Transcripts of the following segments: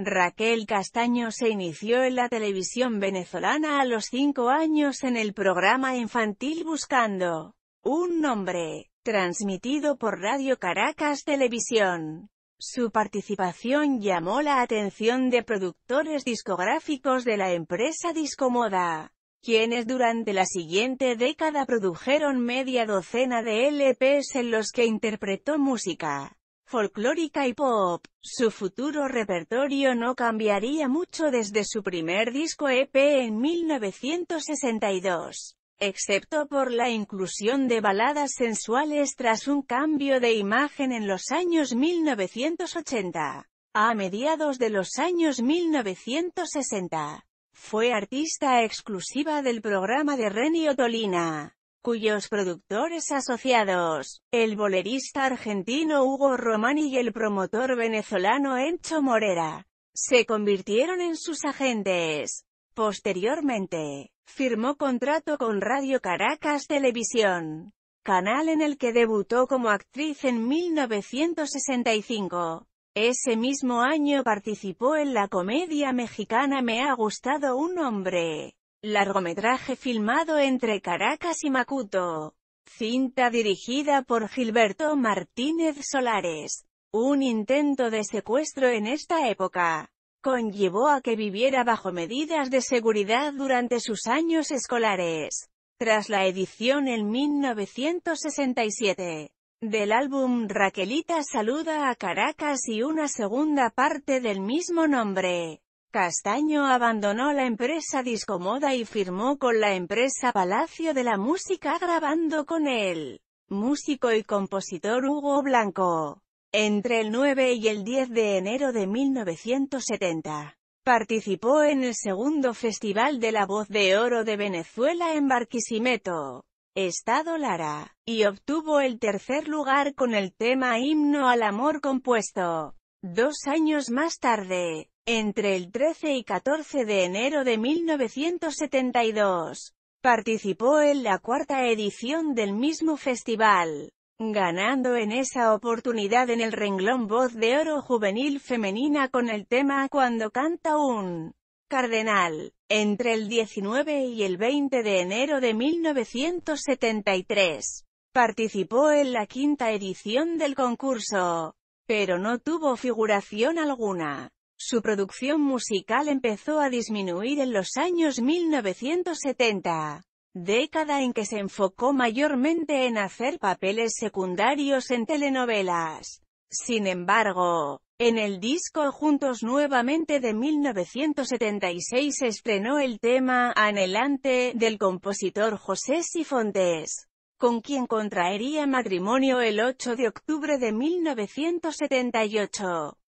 Raquel Castaño se inició en la televisión venezolana a los cinco años en el programa infantil Buscando un nombre, transmitido por Radio Caracas Televisión. Su participación llamó la atención de productores discográficos de la empresa Discomoda, quienes durante la siguiente década produjeron media docena de LPs en los que interpretó música folclórica y pop. Su futuro repertorio no cambiaría mucho desde su primer disco EP en 1962, excepto por la inclusión de baladas sensuales tras un cambio de imagen en los años 1980. A mediados de los años 1960, fue artista exclusiva del programa de Renio Tolina cuyos productores asociados, el bolerista argentino Hugo Romani y el promotor venezolano Encho Morera, se convirtieron en sus agentes. Posteriormente, firmó contrato con Radio Caracas Televisión, canal en el que debutó como actriz en 1965. Ese mismo año participó en la comedia mexicana Me ha gustado un hombre, Largometraje filmado entre Caracas y Macuto. Cinta dirigida por Gilberto Martínez Solares. Un intento de secuestro en esta época conllevó a que viviera bajo medidas de seguridad durante sus años escolares. Tras la edición en 1967 del álbum Raquelita saluda a Caracas y una segunda parte del mismo nombre. Castaño abandonó la empresa Discomoda y firmó con la empresa Palacio de la Música grabando con el músico y compositor Hugo Blanco. Entre el 9 y el 10 de enero de 1970, participó en el segundo Festival de la Voz de Oro de Venezuela en Barquisimeto, Estado Lara, y obtuvo el tercer lugar con el tema Himno al Amor Compuesto. Dos años más tarde, entre el 13 y 14 de enero de 1972, participó en la cuarta edición del mismo festival, ganando en esa oportunidad en el renglón Voz de Oro Juvenil Femenina con el tema Cuando canta un cardenal, entre el 19 y el 20 de enero de 1973. Participó en la quinta edición del concurso, pero no tuvo figuración alguna. Su producción musical empezó a disminuir en los años 1970, década en que se enfocó mayormente en hacer papeles secundarios en telenovelas. Sin embargo, en el disco Juntos Nuevamente de 1976 se estrenó el tema Anhelante del compositor José Sifontes, con quien contraería matrimonio el 8 de octubre de 1978.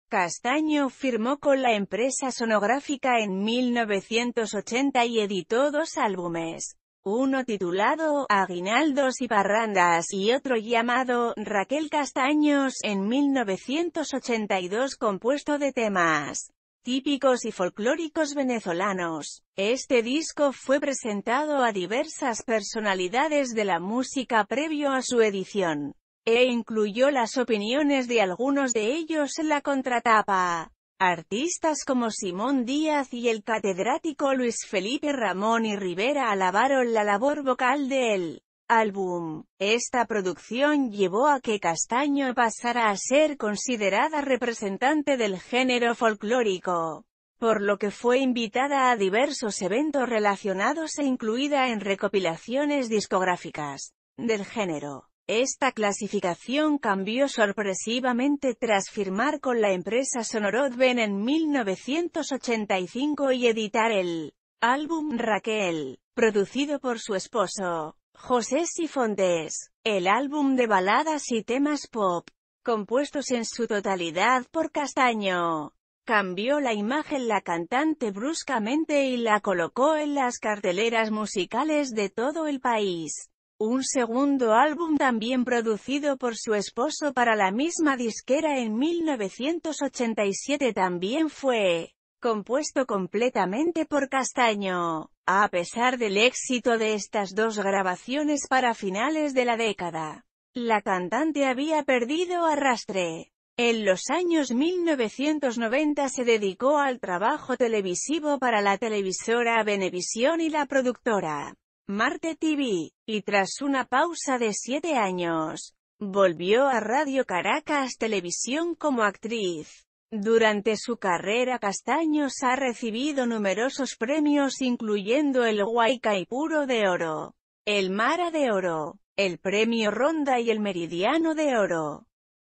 Castaño firmó con la empresa sonográfica en 1980 y editó dos álbumes, uno titulado Aguinaldos y Parrandas y otro llamado Raquel Castaños en 1982 compuesto de temas típicos y folclóricos venezolanos. Este disco fue presentado a diversas personalidades de la música previo a su edición e incluyó las opiniones de algunos de ellos en la contratapa. Artistas como Simón Díaz y el catedrático Luis Felipe Ramón y Rivera alabaron la labor vocal del álbum. Esta producción llevó a que Castaño pasara a ser considerada representante del género folclórico, por lo que fue invitada a diversos eventos relacionados e incluida en recopilaciones discográficas del género. Esta clasificación cambió sorpresivamente tras firmar con la empresa Sonorodben en 1985 y editar el álbum Raquel, producido por su esposo, José Sifontes. El álbum de baladas y temas pop, compuestos en su totalidad por Castaño, cambió la imagen la cantante bruscamente y la colocó en las carteleras musicales de todo el país un segundo álbum también producido por su esposo para la misma disquera en 1987 también fue compuesto completamente por Castaño. A pesar del éxito de estas dos grabaciones para finales de la década, la cantante había perdido arrastre. En los años 1990 se dedicó al trabajo televisivo para la televisora Venevisión y la productora Marte TV, y tras una pausa de siete años, volvió a Radio Caracas Televisión como actriz. Durante su carrera Castaños ha recibido numerosos premios incluyendo el Guaycaipuro de Oro, el Mara de Oro, el Premio Ronda y el Meridiano de Oro.